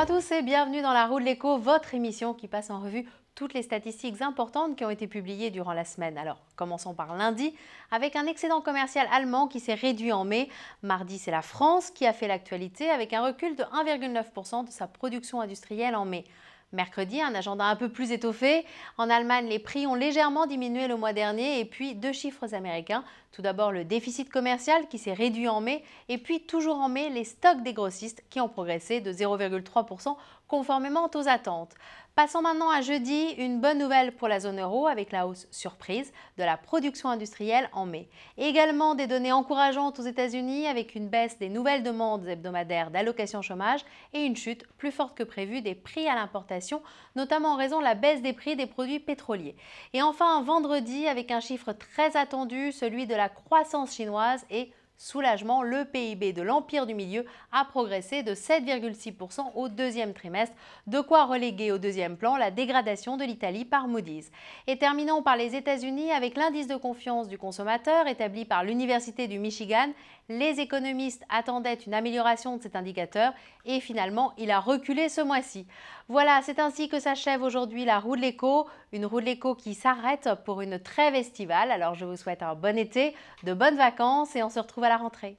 Bonjour à tous et bienvenue dans la roue de l'écho, votre émission qui passe en revue toutes les statistiques importantes qui ont été publiées durant la semaine. Alors, commençons par lundi, avec un excédent commercial allemand qui s'est réduit en mai. Mardi, c'est la France qui a fait l'actualité avec un recul de 1,9% de sa production industrielle en mai. Mercredi, un agenda un peu plus étoffé. En Allemagne, les prix ont légèrement diminué le mois dernier et puis deux chiffres américains. Tout d'abord le déficit commercial qui s'est réduit en mai et puis toujours en mai les stocks des grossistes qui ont progressé de 0,3% conformément aux attentes. Passons maintenant à jeudi, une bonne nouvelle pour la zone euro avec la hausse surprise de la production industrielle en mai. Également des données encourageantes aux États-Unis avec une baisse des nouvelles demandes hebdomadaires d'allocation chômage et une chute plus forte que prévue des prix à l'importation, notamment en raison de la baisse des prix des produits pétroliers. Et enfin, vendredi, avec un chiffre très attendu, celui de la croissance chinoise et Soulagement, le PIB de l'Empire du Milieu a progressé de 7,6% au deuxième trimestre, de quoi reléguer au deuxième plan la dégradation de l'Italie par Moody's. Et terminons par les États-Unis avec l'indice de confiance du consommateur établi par l'Université du Michigan. Les économistes attendaient une amélioration de cet indicateur et finalement il a reculé ce mois-ci. Voilà, c'est ainsi que s'achève aujourd'hui la roue de l'écho, une roue de l'écho qui s'arrête pour une trêve estivale. Alors je vous souhaite un bon été, de bonnes vacances et on se retrouve à la rentrée.